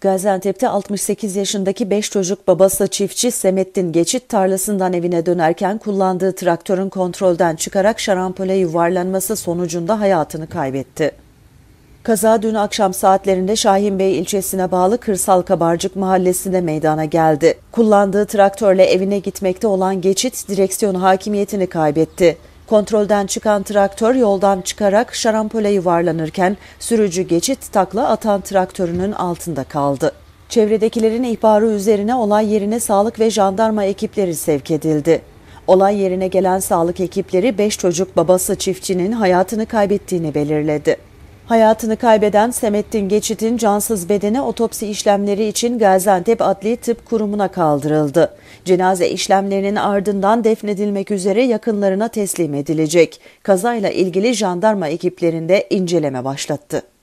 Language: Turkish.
Gaziantep'te 68 yaşındaki 5 çocuk babası çiftçi Semettin Geçit tarlasından evine dönerken kullandığı traktörün kontrolden çıkarak şarampole yuvarlanması sonucunda hayatını kaybetti. Kaza dün akşam saatlerinde Şahinbey ilçesine bağlı Kırsal Kabarcık mahallesinde meydana geldi. Kullandığı traktörle evine gitmekte olan Geçit direksiyon hakimiyetini kaybetti. Kontrolden çıkan traktör yoldan çıkarak şarampole yuvarlanırken sürücü geçit takla atan traktörünün altında kaldı. Çevredekilerin ihbarı üzerine olay yerine sağlık ve jandarma ekipleri sevk edildi. Olay yerine gelen sağlık ekipleri 5 çocuk babası çiftçinin hayatını kaybettiğini belirledi. Hayatını kaybeden Semettin Geçit'in cansız bedeni otopsi işlemleri için Gaziantep Adli Tıp Kurumu'na kaldırıldı. Cenaze işlemlerinin ardından defnedilmek üzere yakınlarına teslim edilecek. Kazayla ilgili jandarma ekiplerinde inceleme başlattı.